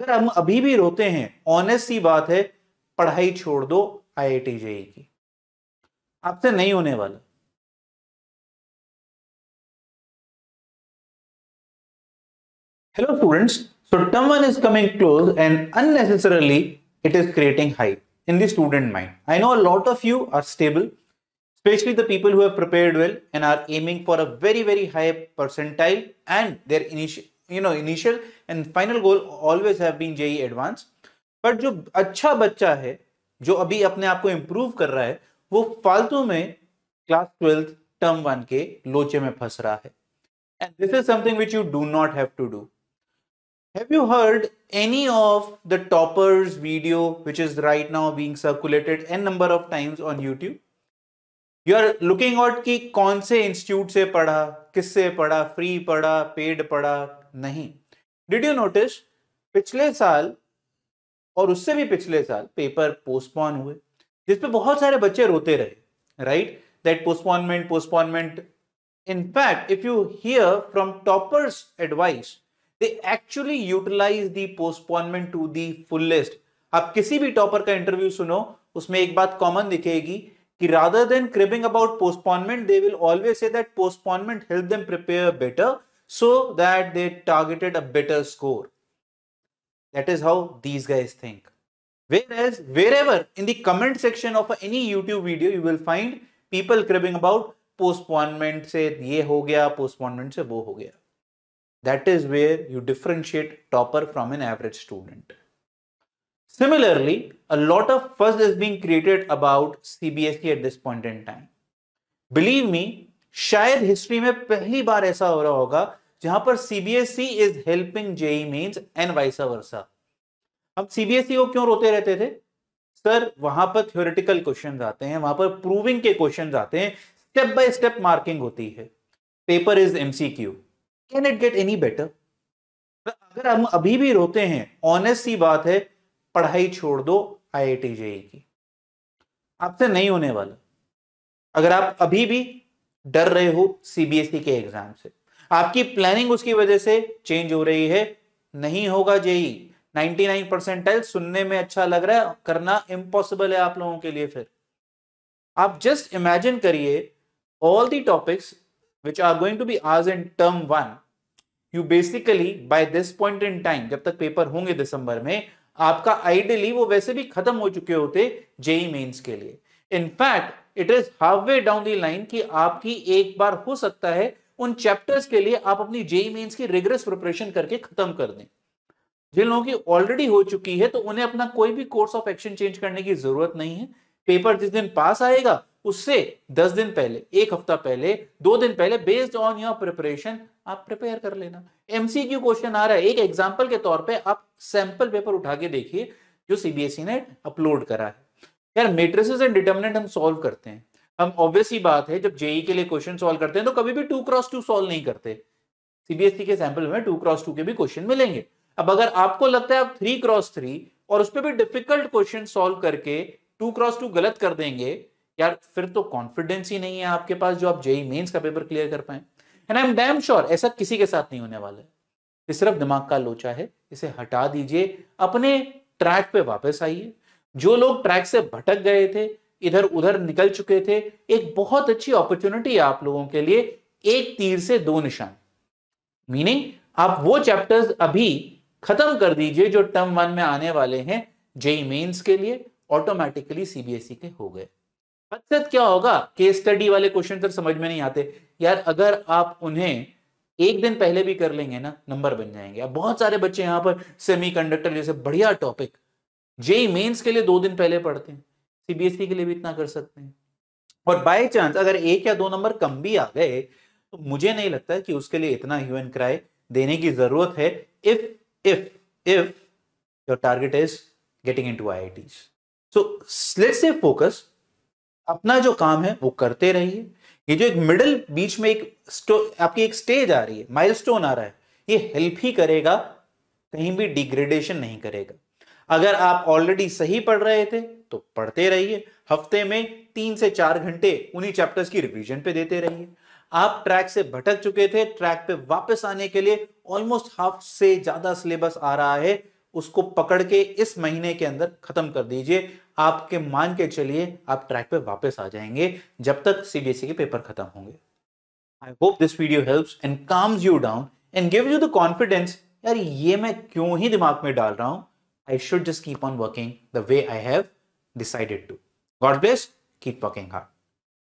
अगर हम अभी भी रोते हैं ऑनेस्ट सी बात है पढ़ाई छोड़ दो आई आई e की आपसे नहीं होने वाला hello students so term one is coming close and unnecessarily it is creating high in the student mind I know a lot of you are stable specially the people who have prepared well and are aiming for a very very high percentile and their initial you know initial and final goal always have been JEE advance but जो अच्छा बच्चा है जो अभी अपने आप को improve कर रहा है वो फालतू में क्लास ट्वेल्थ टर्म वन के लोचे में फंस रहा है and this is something which you do not have to do have you heard any of the toppers video which is right now being circulated n number of times on YouTube you are looking out कि कौन से institute से पढ़ा किससे पढ़ा free पढ़ा paid पढ़ा नहीं डिड यू नोटिस पिछले साल और उससे भी पिछले साल पेपर पोस्टपोन हुए जिसपे बहुत सारे बच्चे रोते रहे right that postponement postponement in fact if you hear from toppers advice they actually utilize the postponement to the fullest आप किसी भी टॉपर का इंटरव्यू सुनो उसमें एक बात कॉमन दिखेगी कि rather then cribbing about postponement they will always say that postponement help them prepare better so that they targeted a better score. That is how these guys think. Whereas wherever in the comment section of any YouTube video, you will find people cribbing about postponement से ये हो गया postponement से वो हो गया. That is where you differentiate topper from an average student. Similarly, a lot of fuss is being created about CBSE at this point in time. Believe me, शायद history में पहली बार ऐसा हो रहा होगा जहां पर CBSE is helping JEE main and vice versa हम सीबीएसई को क्यों रोते रहते थे सर वहां पर थ्योरिटिकल क्वेश्चन आते हैं वहां पर प्रूविंग के क्वेश्चन आते हैं स्टेप बाय स्टेप मार्किंग होती है paper is MCQ can it get any better अगर हम अभी भी रोते हैं ऑनेस्ट सी बात है पढ़ाई छोड़ दो टी जेई e की आपसे नहीं होने वाला अगर आप अभी भी डर रहे हो सीबीएसई e के एग्जाम से आपकी प्लानिंग उसकी वजह से चेंज हो रही है नहीं होगा जेई 99 परसेंटाइल सुनने में अच्छा लग रहा है करना इम्पॉसिबल है आप लोगों के लिए फिर आप जस्ट इमेजिन करिए all the topics which are going to be आज in term one you basically by this point in time जब तक पेपर होंगे दिसंबर में आपका आइडियली वो वैसे भी खत्म हो चुके होते जेई मेन्स के लिए in fact it is half way down the line कि आपकी एक बार हो सकता है उन चैप्टर्स के लिए आप अपनी जेई मेन्स e की रिग्रेस प्रिपरेशन करके खत्म कर दें जिन लोगों की ऑलरेडी हो चुकी है तो उन्हें अपना कोई भी कोर्स ऑफ एक्शन चेंज करने की जरूरत नहीं है पेपर जिस दिन पास आएगा उससे दस दिन पहले एक हफ्ता पहले दो दिन पहले बेस्ड ऑन योर प्रिपरेशन आप प्रिपेयर कर लेना एमसीक्यू क्वेश्चन आ रहा है एक एग्जाम्पल के तौर पर आप सैंपल पेपर उठा के देखिए जो सीबीएसई e ने अपलोड करा है यार मेट्रिस एंड डिटर्मिनेंट हम सॉल्व करते हैं हम ऑब्वियस ही बात है जब जेई e के लिए क्वेश्चन सॉल्व करते हैं तो कभी भी टू क्रॉस टू सॉल्व नहीं करते सीबीएसई e के सैंपल में टू क्रॉस टू के भी क्वेश्चन मिलेंगे अब अगर आपको लगता है आप थ्री क्रॉस थ्री और उस पर भी डिफिकल्ट क्वेश्चन सॉल्व करके टू क्रॉस टू गलत कर देंगे यार फिर तो कॉन्फिडेंस ही नहीं है आपके पास जो आप जेई मेन्स e का पेपर क्लियर कर पाए and I am damn sure ऐसा किसी के साथ नहीं होने वाला है सिर्फ दिमाग का लोचा है इसे हटा दीजिए अपने ट्रैक पे वापस आइए जो लोग ट्रैक से भटक गए थे इधर उधर निकल चुके थे एक बहुत अच्छी अपॉर्चुनिटी है आप लोगों के लिए एक तीर से दो निशान मीनिंग आप वो चैप्टर्स अभी खत्म कर दीजिए जो टर्म वन में आने वाले हैं जेई मेन्स e के लिए ऑटोमेटिकली सीबीएसई e के हो गए मकसद क्या होगा केस स्टडी वाले क्वेश्चन सर तो समझ में नहीं आते यार अगर आप उन्हें एक दिन पहले भी कर लेंगे ना नंबर बन जाएंगे अब बहुत सारे बच्चे यहां पर सेमीकंडक्टर जैसे बढ़िया टॉपिक जेई मेंस के लिए दो दिन पहले पढ़ते हैं सीबीएसई e के लिए भी इतना कर सकते हैं और बाय चांस अगर एक या दो नंबर कम भी आ गए तो मुझे नहीं लगता कि उसके लिए इतना ह्यूमन क्राई देने की जरूरत है if if if your target is getting into I so let's focus अपना जो काम है वो करते रहिए ये जो एक मिडल बीच में एक आपकी एक स्टेज आ रही है माइलस्टोन आ रहा है ये हेल्प ही करेगा कहीं भी डिग्रेडेशन नहीं करेगा अगर आप ऑलरेडी सही पढ़ रहे थे तो पढ़ते रहिए हफ्ते में तीन से चार घंटे उन्हीं चैप्टर्स की रिवीजन पे देते रहिए आप ट्रैक से भटक चुके थे ट्रैक पे वापस आने के लिए ऑलमोस्ट हाफ से ज्यादा सिलेबस आ रहा है उसको पकड़ के इस महीने के अंदर खत्म कर दीजिए आपके मान के चलिए आप ट्रैक पे वापस आ जाएंगे जब तक सीबीएसई e के पेपर खत्म होंगे I hope this video help and calms you down and give you the confidence यार ये मैं क्यों ही दिमाग में डाल रहा हूं I should just keep on working the way I have decided to. God bless. Keep working hard.